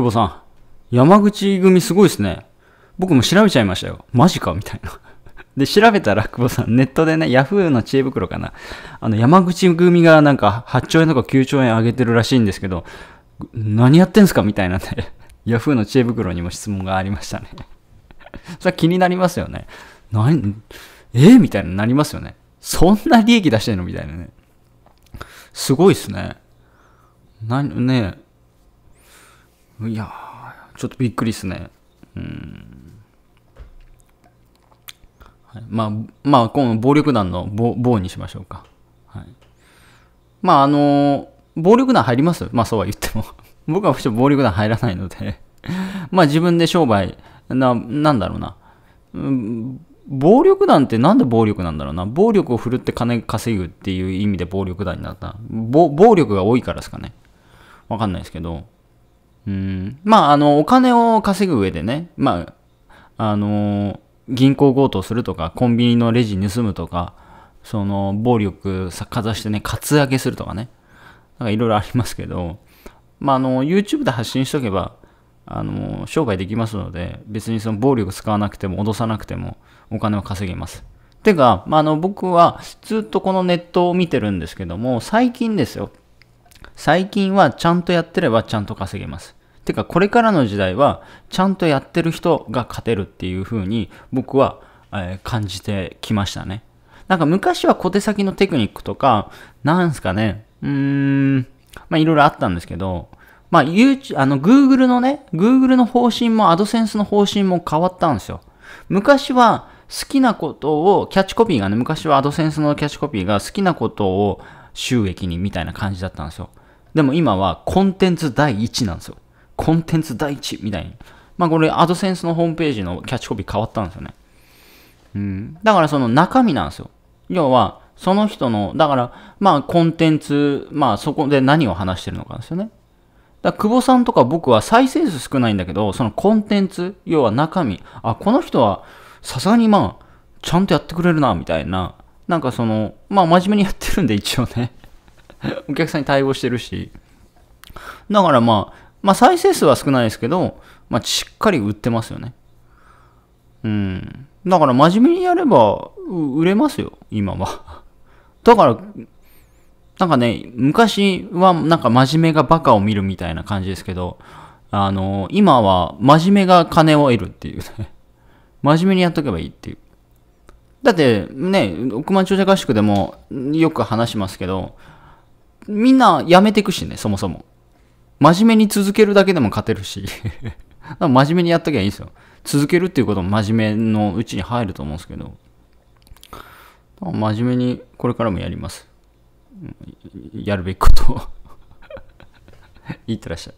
久保さん、山口組すごいですね。僕も調べちゃいましたよ。マジかみたいな。で、調べたら、久保さん、ネットでね、ヤフーの知恵袋かな。あの、山口組がなんか8兆円とか9兆円上げてるらしいんですけど、何やってんすかみたいなね。ヤフーの知恵袋にも質問がありましたね。それ気になりますよね。何、えみたいになりますよね。そんな利益出してんのみたいなね。すごいっすね。な、ねいやちょっとびっくりっすね。うん。はい、まあ、まあ、この暴力団の棒にしましょうか。はい。まあ、あのー、暴力団入りますまあ、そうは言っても。僕は暴力団入らないので まあ、自分で商売、な、なんだろうな。うん暴力団ってなんで暴力なんだろうな。暴力を振るって金稼ぐっていう意味で暴力団になった。暴力が多いからですかね。わかんないですけど。うん。まあ、あの、お金を稼ぐ上でね、まあ、あの、銀行強盗するとか、コンビニのレジ盗むとか、その、暴力かざしてね、カツアゲするとかね、なんかいろいろありますけど、まあ、あの、YouTube で発信しとけば、あの、商売できますので、別にその暴力使わなくても、脅さなくても、お金を稼げます。てか、まあ、あの、僕はずっとこのネットを見てるんですけども、最近ですよ。最近はちゃんとやってればちゃんと稼げます。てかこれからの時代はちゃんとやってる人が勝てるっていう風に僕は、え感じてきましたね。なんか昔は小手先のテクニックとか、なんすかね、うーん、まあいろいろあったんですけど、まあ YouTube、あの Google のね、Google の方針も AdSense の方針も変わったんですよ。昔は好きなことを、キャッチコピーがね、昔は AdSense のキャッチコピーが好きなことを収益にみたいな感じだったんですよ。でも今はコンテンツ第一なんですよ。コンテンツ第一みたいに。まあこれ、アドセンスのホームページのキャッチコピー変わったんですよね。うん。だからその中身なんですよ。要は、その人の、だから、まあコンテンツ、まあそこで何を話してるのかですよね。だ久保さんとか僕は再生数少ないんだけど、そのコンテンツ、要は中身、あ、この人はさすがにまあ、ちゃんとやってくれるな、みたいな。なんかその、まあ真面目にやってるんで一応ね。お客さんに対応してるし。だからまあ、まあ、再生数は少ないですけど、まあ、しっかり売ってますよね。うん。だから真面目にやれば売れますよ、今は。だから、なんかね、昔はなんか真面目がバカを見るみたいな感じですけど、あの、今は真面目が金を得るっていうね。真面目にやっとけばいいっていう。だってね、億万長者合宿でもよく話しますけど、みんな辞めていくしね、そもそも。真面目に続けるだけでも勝てるし 真面目にやっときゃいいんですよ。続けるっていうことも真面目のうちに入ると思うんですけど、真面目にこれからもやります。やるべきことをい ってらっしゃい。